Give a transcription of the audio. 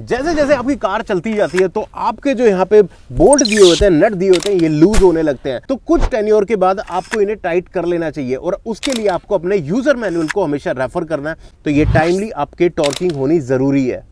जैसे जैसे आपकी कार चलती जाती है तो आपके जो यहाँ पे बोल्ट दिए होते हैं नट दिए होते हैं ये लूज होने लगते हैं तो कुछ टेन्योर के बाद आपको इन्हें टाइट कर लेना चाहिए और उसके लिए आपको अपने यूजर मैनुअल को हमेशा रेफर करना है तो ये टाइमली आपके टॉर्किंग होनी जरूरी है